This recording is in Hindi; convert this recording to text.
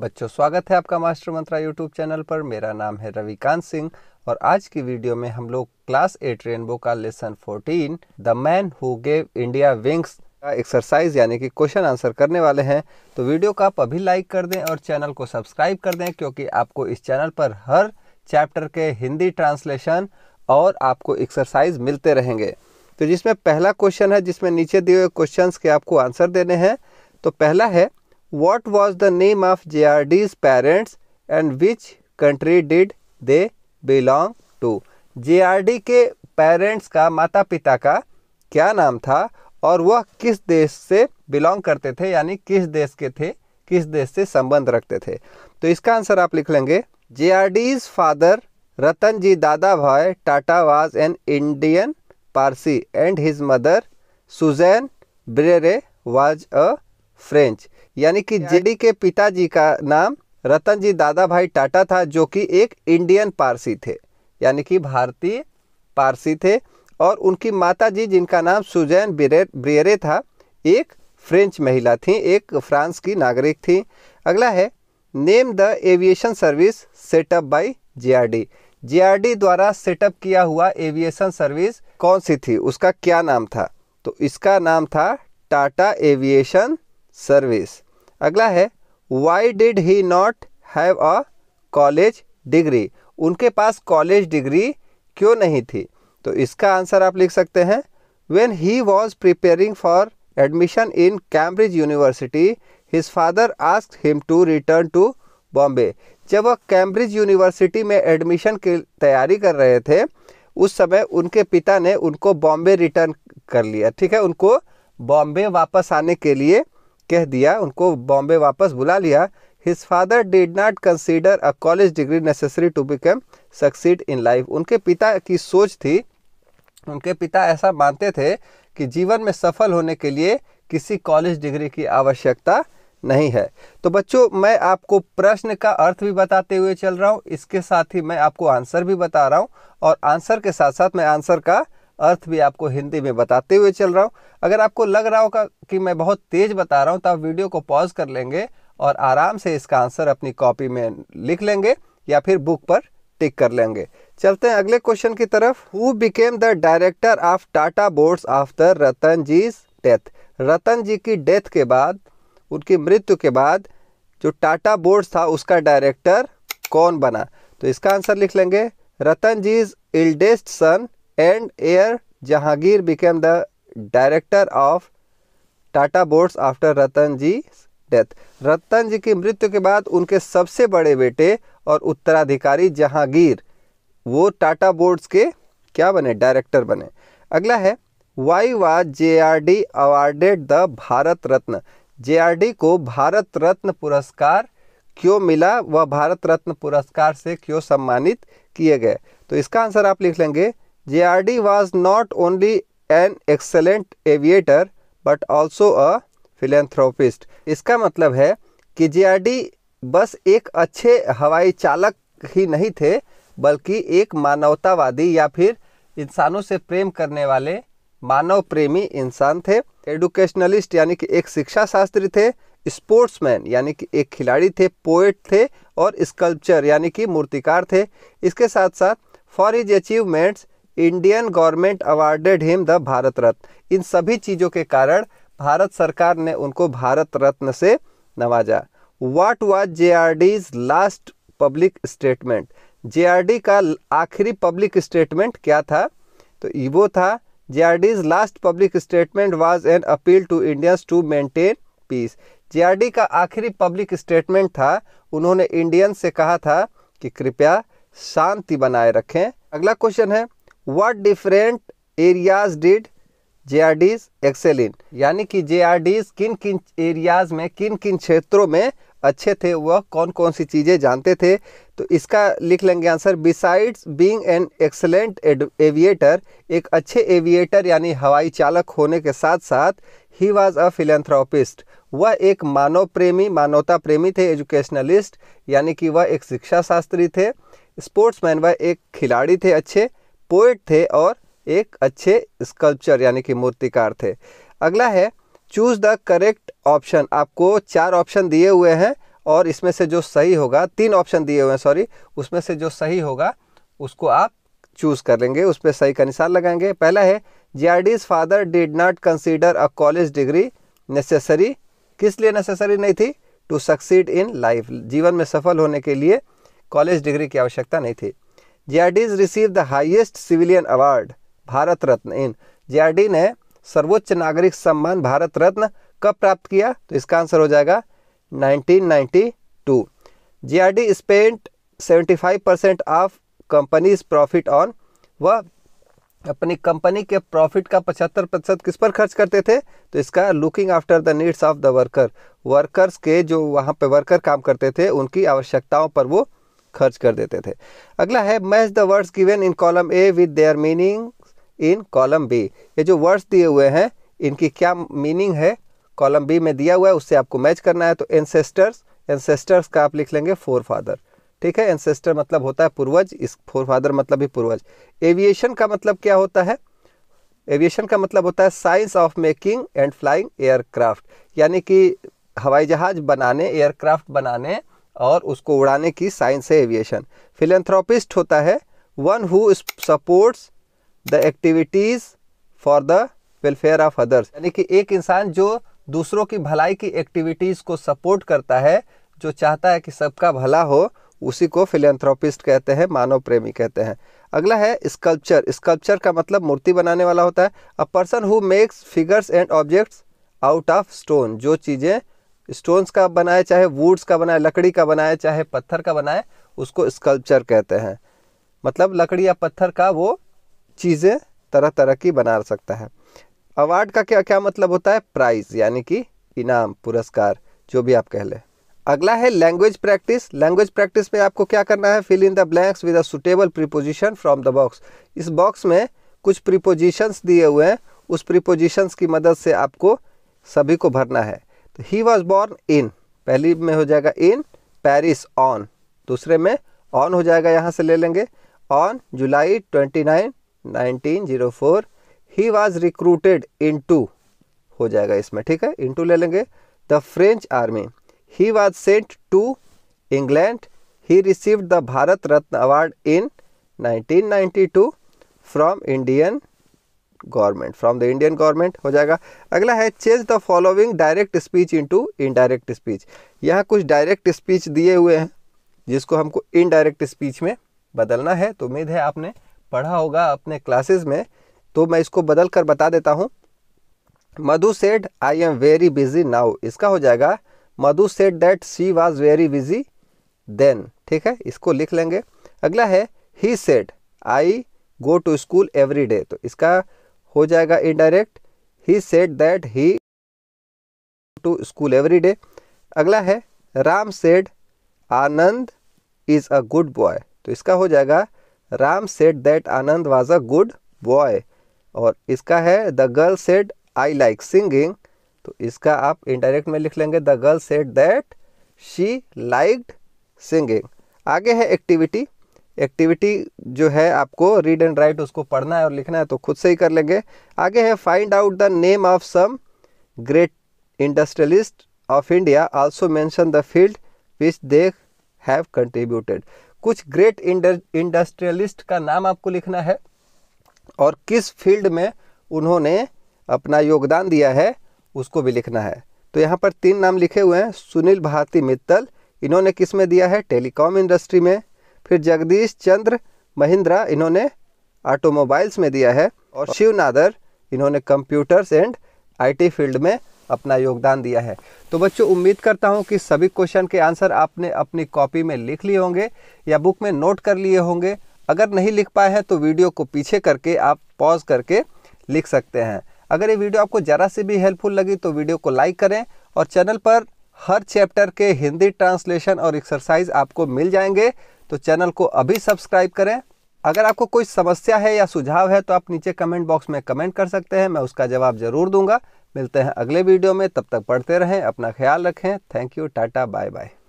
बच्चों स्वागत है आपका मास्टर मंत्रा यूट्यूब चैनल पर मेरा नाम है रविकांत सिंह और आज की वीडियो में हम लोग क्लास एट रेनबो का lesson 14 the man who gave India wings का एक्सरसाइज यानी कि क्वेश्चन आंसर करने वाले हैं तो वीडियो को आप अभी लाइक कर दें और चैनल को सब्सक्राइब कर दें क्योंकि आपको इस चैनल पर हर चैप्टर के हिंदी ट्रांसलेशन और आपको एक्सरसाइज मिलते रहेंगे तो जिसमें पहला क्वेश्चन है जिसमें नीचे दिए हुए क्वेश्चंस के आपको आंसर देने हैं तो पहला है what was the name of JRD's parents and which country did they belong to? JRD के पेरेंट्स का माता पिता का क्या नाम था और वह किस देश से बिलोंग करते थे यानी किस देश के थे किस देश से संबंध रखते थे तो इसका आंसर आप लिख लेंगे जे R Ds father Ratan ji Dadabhai Tata was an Indian Parsi and his mother Suzanne Briere was a French यानी कि जेडी के पिताजी का नाम रतन जी दादा भाई टाटा था जो कि एक इंडियन पारसी थे यानी कि भारतीय पारसी थे और उनकी माता जी जिनका नाम सुजैन ब्रियरे था एक फ्रेंच महिला थी एक फ्रांस की नागरिक थी अगला है name the aviation service setup by JRD JRD द्वारा सेटअप किया हुआ एविएशन सर्विस कौन सी थी उसका क्या नाम था तो इसका नाम था टाटा एविएशन सर्विस अगला है why did he not have a college degree उनके पास कॉलेज डिग्री क्यों नहीं थी तो इसका आंसर आप लिख सकते हैं when he was preparing for admission in Cambridge university his father ask him to return to Bombay जब वह कैम्ब्रिज यूनिवर्सिटी में एडमिशन की तैयारी कर रहे थे उस समय उनके पिता ने उनको बॉम्बे रिटर्न कर लिया ठीक है उनको बॉम्बे वापस आने के लिए कह दिया उनको बॉम्बे वापस बुला लिया his father did not consider a college degree necessary to become succeed in life उनके पिता की सोच थी उनके पिता ऐसा मानते थे कि जीवन में सफल होने के लिए किसी कॉलेज डिग्री की आवश्यकता नहीं है तो बच्चों मैं आपको प्रश्न का अर्थ भी बताते हुए चल रहा हूँ इसके साथ ही मैं आपको आंसर भी बता रहा हूँ और आंसर के साथ साथ मैं आंसर का अर्थ भी आपको हिंदी में बताते हुए चल रहा हूँ अगर आपको लग रहा होगा कि मैं बहुत तेज़ बता रहा हूँ तो आप वीडियो को पॉज कर लेंगे और आराम से इसका आंसर अपनी कॉपी में लिख लेंगे या फिर बुक पर टिक कर लेंगे चलते हैं अगले क्वेश्चन की तरफ who became the director of Tata boards after Ratan ji's death Ratan ji की डेथ के बाद उनकी मृत्यु के बाद जो टाटा बोर्ड्स था उसका डायरेक्टर कौन बना तो इसका आंसर लिख लेंगे Ratan ji's eldest son and heir Jehangir became the director of Tata boards after Ratan ji death Ratan ji की मृत्यु के बाद उनके सबसे बड़े बेटे और उत्तराधिकारी जहांगीर वो टाटा बोर्ड्स के क्या बने डायरेक्टर बने अगला है why was J R D awarded the Bharat Ratna J R D को भारत रत्न पुरस्कार क्यों मिला वह भारत रत्न पुरस्कार से क्यों सम्मानित किए गए तो इसका आंसर आप लिख लेंगे Giardi was not only an excellent aviator but also a philanthropist. इसका मतलब है कि डी बस एक अच्छे हवाई चालक ही नहीं थे बल्कि एक मानवतावादी या फिर इंसानों से प्रेम करने वाले मानव प्रेमी इंसान थे एडुकेशनलिस्ट यानी कि एक शिक्षा शास्त्री थे स्पोर्ट्समैन यानी कि एक खिलाड़ी थे पोएट थे और स्कल्पचर यानी कि मूर्तिकार थे इसके साथ साथ for his achievements Indian government awarded him the Bharat Ratna इन सभी चीज़ों के कारण भारत सरकार ने उनको भारत रत्न से नवाजा what was J R D's last public statement J R D का आखिरी पब्लिक स्टेटमेंट क्या था तो वो था J R D's last public statement was an appeal to Indians to maintain peace J R D का आखिरी पब्लिक स्टेटमेंट था उन्होंने इंडियंस से कहा था कि कृपया शांति बनाए रखें अगला क्वेश्चन है what different areas did J R D's excel in यानी कि जे आर डीज किन किन एरियाज में किन किन क्षेत्रों में अच्छे थे वह कौन कौन सी चीज़ें जानते थे तो इसका लिख लेंगे answer besides being an excellent aviator एक अच्छे एविएटर यानी हवाई चालक होने के साथ साथ ही वॉज अ फिलेंथ्रोपिस्ट वह एक मानव प्रेमी मानवता प्रेमी थे एजुकेशनलिस्ट यानी कि वह एक शिक्षा शास्त्री थे स्पोर्ट्समैन वह एक खिलाड़ी थे अच्छे पोइट थे और एक अच्छे स्कल्पचर यानी कि मूर्तिकार थे अगला है चूज़ द करेक्ट ऑप्शन आपको चार ऑप्शन दिए हुए हैं और इसमें से जो सही होगा तीन ऑप्शन दिए हुए हैं सॉरी उसमें से जो सही होगा उसको आप चूज़ कर लेंगे उस पर सही का निशान लगाएंगे पहला है D's father did not consider a college degree necessary किस लिए नेसेसरी नहीं थी टू सक्सीड इन लाइफ जीवन में सफल होने के लिए कॉलेज डिग्री की आवश्यकता नहीं थी JRD's receive the highest civilian award Bharat Ratna in JRD ने सर्वोच्च नागरिक सम्मान भारत रत्न कब प्राप्त किया तो इसका आंसर हो जाएगा 1992 JRD spent 75 percent of companies profit on वह अपनी कंपनी के प्रॉफिट का 75 प्रतिशत किस पर खर्च करते थे तो इसका looking after the needs of the worker workers के जो वहाँ पे वर्कर काम करते थे उनकी आवश्यकताओं पर वो खर्च कर देते थे अगला है match the words given in column A with their meaning in column B ये जो वर्ड्स दिए हुए हैं इनकी क्या मीनिंग है कॉलम बी में दिया हुआ है उससे आपको मैच करना है तो एनसेस्टर्स एनसेस्टर्स का आप लिख लेंगे फोर फादर ठीक है एनसेस्टर मतलब होता है पूर्वज इस फोर फादर मतलब भी पूर्वज एविएशन का मतलब क्या होता है एविएशन का मतलब होता है science of making and flying aircraft यानी कि हवाई जहाज़ बनाने एयरक्राफ्ट बनाने और उसको उड़ाने की साइंस है एविएशन फिलेंथ्रोपिस्ट होता है one who supports the activities for the welfare of others यानी कि एक इंसान जो दूसरों की भलाई की एक्टिविटीज़ को सपोर्ट करता है जो चाहता है कि सबका भला हो उसी को फिलेंथ्रोपिस्ट कहते हैं मानव प्रेमी कहते हैं अगला है स्कल्पचर स्कल्पचर का मतलब मूर्ति बनाने वाला होता है a person who makes figures and objects out of stone जो चीज़ें स्टोन्स का बनाए चाहे वुड्स का बनाए लकड़ी का बनाए चाहे पत्थर का बनाए उसको स्कल्पचर कहते हैं मतलब लकड़ी या पत्थर का वो चीज़ें तरह तरह की बना सकता है अवार्ड का क्या क्या मतलब होता है प्राइज़ यानी कि इनाम पुरस्कार जो भी आप कह लें अगला है लैंग्वेज प्रैक्टिस लैंग्वेज प्रैक्टिस में आपको क्या करना है fill in the blanks with a suitable preposition from the box इस बॉक्स में कुछ प्रीपोजिशंस दिए हुए हैं उस प्रीपोजिशंस की मदद से आपको सभी को भरना है तो ही वॉज बॉर्न इन पहली में हो जाएगा इन पेरिस ऑन दूसरे में ऑन हो जाएगा यहाँ से ले लेंगे on July twenty nine nineteen zero four he was recruited in to हो जाएगा इसमें ठीक है इन टू ले लेंगे the French army he was sent to England he received the Bharat Ratna award in 1992 from Indian government from the Indian government हो जाएगा अगला है change the following direct speech into indirect speech यहाँ कुछ डायरेक्ट स्पीच दिए हुए हैं जिसको हमको इनडायरेक्ट स्पीच में बदलना है तो उम्मीद है आपने पढ़ा होगा अपने क्लासेस में तो मैं इसको बदल कर बता देता हूँ Madhu said I am very busy now इसका हो जाएगा Madhu said that she was very busy then ठीक है इसको लिख लेंगे अगला है he said I go to school every day तो इसका हो जाएगा indirect he said that he to school every day अगला है Ram said Anand is a good boy तो इसका हो जाएगा Ram said that Anand was a good boy और इसका है the girl said I like singing तो इसका आप इनडायरेक्ट में लिख लेंगे the girl said that she liked singing आगे है एक्टिविटी एक्टिविटी जो है आपको रीड एंड राइट उसको पढ़ना है और लिखना है तो खुद से ही कर लेंगे आगे है find out the name of some great industrialist of India also mention the field which they have contributed कुछ ग्रेट इंडस्ट्रियलिस्ट का नाम आपको लिखना है और किस फील्ड में उन्होंने अपना योगदान दिया है उसको भी लिखना है तो यहाँ पर तीन नाम लिखे हुए हैं सुनील भारती मित्तल इन्होंने किस में दिया है टेलीकॉम इंडस्ट्री में फिर जगदीश चंद्र महिंद्रा इन्होंने ऑटोमोबाइल्स में दिया है और हाँ। शिव नादर इन्होंने कंप्यूटर्स एंड आईटी फील्ड में अपना योगदान दिया है तो बच्चों उम्मीद करता हूँ कि सभी क्वेश्चन के आंसर आपने अपनी कॉपी में लिख लिए होंगे या बुक में नोट कर लिए होंगे अगर नहीं लिख पाए हैं तो वीडियो को पीछे करके आप पॉज करके लिख सकते हैं अगर ये वीडियो आपको ज़रा से भी हेल्पफुल लगी तो वीडियो को लाइक करें और चैनल पर हर चैप्टर के हिंदी ट्रांसलेशन और एक्सरसाइज आपको मिल जाएंगे तो चैनल को अभी सब्सक्राइब करें अगर आपको कोई समस्या है या सुझाव है तो आप नीचे कमेंट बॉक्स में कमेंट कर सकते हैं मैं उसका जवाब ज़रूर दूंगा मिलते हैं अगले वीडियो में तब तक पढ़ते रहें अपना ख्याल रखें thank you tata bye bye